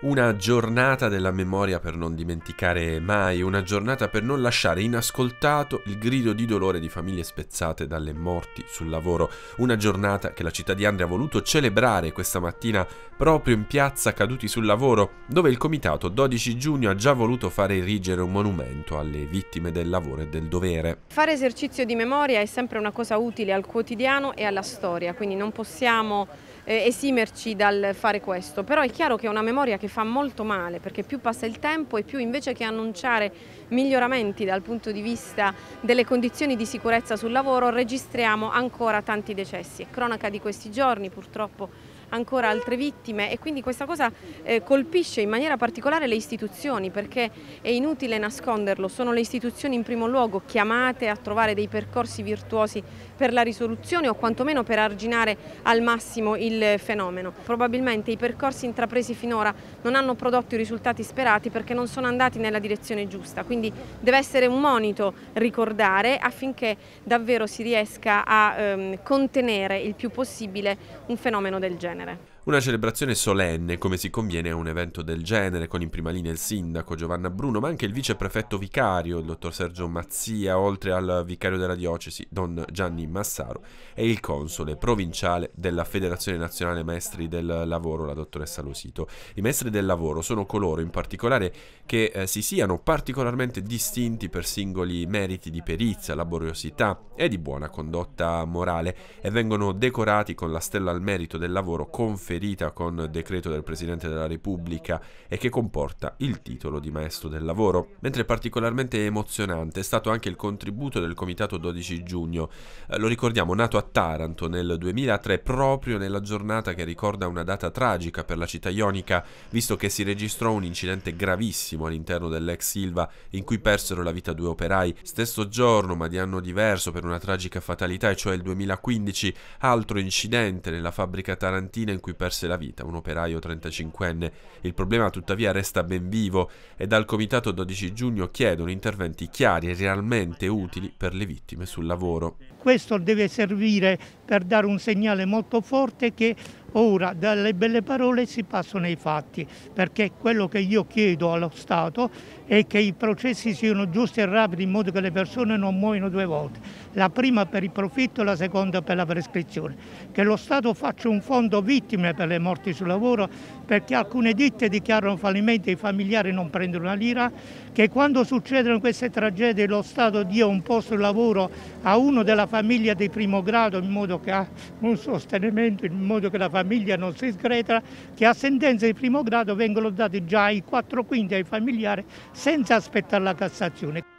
una giornata della memoria per non dimenticare mai, una giornata per non lasciare inascoltato il grido di dolore di famiglie spezzate dalle morti sul lavoro, una giornata che la città di Andria ha voluto celebrare questa mattina proprio in piazza Caduti sul lavoro, dove il comitato 12 giugno ha già voluto fare erigere un monumento alle vittime del lavoro e del dovere. Fare esercizio di memoria è sempre una cosa utile al quotidiano e alla storia, quindi non possiamo eh, esimerci dal fare questo, però è chiaro che è una memoria che che fa molto male perché più passa il tempo e più invece che annunciare miglioramenti dal punto di vista delle condizioni di sicurezza sul lavoro registriamo ancora tanti decessi. È cronaca di questi giorni purtroppo ancora altre vittime e quindi questa cosa eh, colpisce in maniera particolare le istituzioni perché è inutile nasconderlo, sono le istituzioni in primo luogo chiamate a trovare dei percorsi virtuosi per la risoluzione o quantomeno per arginare al massimo il fenomeno. Probabilmente i percorsi intrapresi finora non hanno prodotto i risultati sperati perché non sono andati nella direzione giusta, quindi deve essere un monito ricordare affinché davvero si riesca a ehm, contenere il più possibile un fenomeno del genere. Canada. Una celebrazione solenne, come si conviene a un evento del genere, con in prima linea il sindaco Giovanna Bruno, ma anche il viceprefetto vicario, il dottor Sergio Mazzia, oltre al vicario della diocesi, don Gianni Massaro, e il console provinciale della Federazione Nazionale Maestri del Lavoro, la dottoressa Losito. I maestri del lavoro sono coloro in particolare che eh, si siano particolarmente distinti per singoli meriti di perizia, laboriosità e di buona condotta morale e vengono decorati con la stella al merito del lavoro conferita conferita con decreto del Presidente della Repubblica e che comporta il titolo di Maestro del Lavoro. Mentre particolarmente emozionante è stato anche il contributo del Comitato 12 giugno, eh, lo ricordiamo, nato a Taranto nel 2003 proprio nella giornata che ricorda una data tragica per la città ionica, visto che si registrò un incidente gravissimo all'interno dell'ex Silva in cui persero la vita due operai. Stesso giorno, ma di anno diverso per una tragica fatalità, e cioè il 2015, altro incidente nella fabbrica tarantina in cui perse la vita, un operaio 35enne. Il problema tuttavia resta ben vivo e dal Comitato 12 giugno chiedono interventi chiari e realmente utili per le vittime sul lavoro. Questo deve servire per dare un segnale molto forte che ora dalle belle parole si passano ai fatti, perché quello che io chiedo allo Stato è che i processi siano giusti e rapidi in modo che le persone non muoiano due volte la prima per il profitto e la seconda per la prescrizione. Che lo Stato faccia un fondo vittime per le morti sul lavoro perché alcune ditte dichiarano fallimento e i familiari non prendono una lira, che quando succedono queste tragedie lo Stato dia un posto di lavoro a uno della famiglia di primo grado in modo che ha un sostenimento, in modo che la famiglia non si sgreta, che a sentenze di primo grado vengono date già i quattro quinti ai familiari senza aspettare la Cassazione.